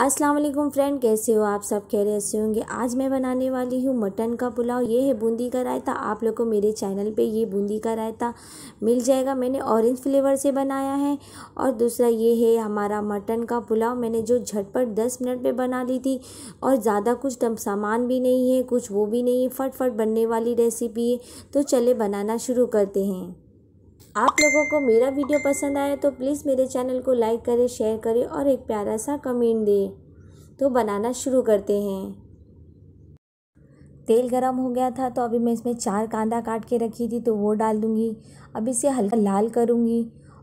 अस्सलाम वालेकुम फ्रेंड कैसे हो आप सब कह रहे होंगे आज मैं बनाने वाली हूँ मटन का पुलाव ये है बूंदी का रायता आप लोग को मेरे चैनल पे ये बूंदी का रायता मिल जाएगा मैंने ऑरेंज फ्लेवर से बनाया है और दूसरा ये है हमारा मटन का पुलाव मैंने जो झटपट दस मिनट में बना ली थी और ज़्यादा कुछ सामान भी नहीं है कुछ वो भी नहीं है फटफट बनने वाली रेसिपी है तो चले बनाना शुरू करते हैं आप लोगों को मेरा वीडियो पसंद आए तो प्लीज़ मेरे चैनल को लाइक करें शेयर करें और एक प्यारा सा कमेंट दें तो बनाना शुरू करते हैं तेल गरम हो गया था तो अभी मैं इसमें चार कांदा काट के रखी थी तो वो डाल दूँगी अब इसे हल्का लाल करूँगी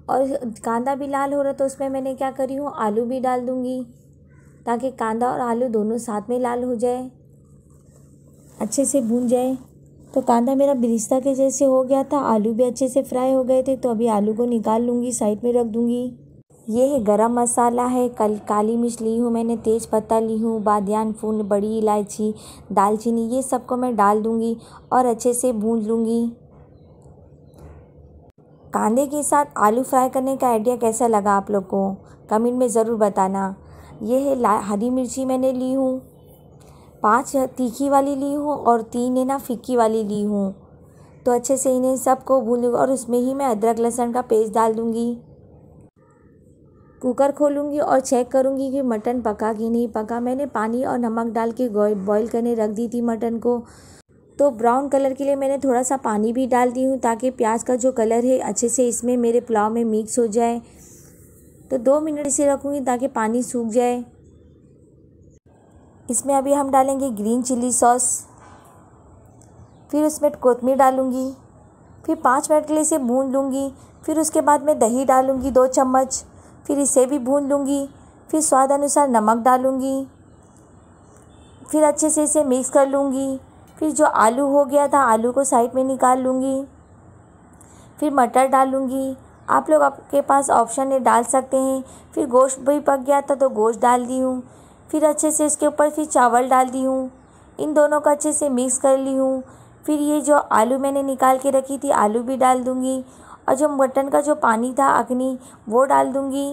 और कांदा भी लाल हो रहा तो उसमें मैंने क्या करी हूँ आलू भी डाल दूँगी ताकि कांदा और आलू दोनों साथ में लाल हो जाए अच्छे से भून जाए तो कांदा मेरा बिरिस्ता के जैसे हो गया था आलू भी अच्छे से फ्राई हो गए थे तो अभी आलू को निकाल लूँगी साइड में रख दूँगी ये है गरम मसाला है कल काली मिर्च ली हूँ मैंने तेज़ पत्ता ली हूँ बादियान फूल बड़ी इलायची दालचीनी ये सबको मैं डाल दूँगी और अच्छे से भून लूँगी कांदे के साथ आलू फ्राई करने का आइडिया कैसा लगा आप लोग को कमेंट में ज़रूर बताना ये है हरी मिर्ची मैंने ली हूँ पाँच तीखी वाली ली हूँ और तीन है ना फीकी वाली ली हूँ तो अच्छे से इन्हें सबको भून लूँगी और उसमें ही मैं अदरक लहसुन का पेस्ट डाल दूँगी कुकर खोलूँगी और चेक करूँगी कि मटन पका कि नहीं पका मैंने पानी और नमक डाल के बॉईल करने रख दी थी मटन को तो ब्राउन कलर के लिए मैंने थोड़ा सा पानी भी डाल दी हूँ ताकि प्याज का जो कलर है अच्छे से इसमें मेरे पुलाव में मिक्स हो जाए तो दो मिनट इसे रखूँगी ताकि पानी सूख जाए इसमें अभी हम डालेंगे ग्रीन चिली सॉस फिर उसमें कोतमीर डालूँगी फिर पाँच मिनट के लिए इसे भून लूँगी फिर उसके बाद मैं दही डालूँगी दो चम्मच फिर इसे भी भून लूँगी फिर स्वाद अनुसार नमक डालूँगी फिर अच्छे से इसे मिक्स कर लूँगी फिर जो आलू हो गया था आलू को साइड में निकाल लूँगी फिर मटर डालूँगी आप लोग आपके पास ऑप्शन है डाल सकते हैं फिर गोश्त भी पक गया था तो गोश्त डाल दी हूँ फिर अच्छे से इसके ऊपर फिर चावल डाल दी हूँ इन दोनों को अच्छे से मिक्स कर ली हूँ फिर ये जो आलू मैंने निकाल के रखी थी आलू भी डाल दूँगी और जो मटन का जो पानी था अग्नि वो डाल दूँगी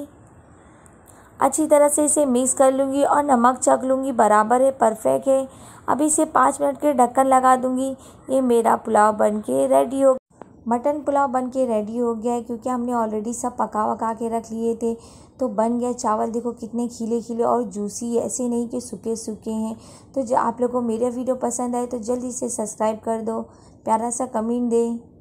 अच्छी तरह से इसे मिक्स कर लूँगी और नमक चख लूँगी बराबर है परफेक्ट है अभी इसे पाँच मिनट के ढक्कन लगा दूँगी ये मेरा पुलाव बन के रेडी हो मटन पुलाव बन के रेडी हो गया है क्योंकि हमने ऑलरेडी सब पका वका के रख लिए थे तो बन गया चावल देखो कितने खिले खिले और जूसी ऐसे नहीं कि सूखे सूखे हैं तो जो आप लोगों को मेरा वीडियो पसंद आए तो जल्दी से सब्सक्राइब कर दो प्यारा सा कमेंट दें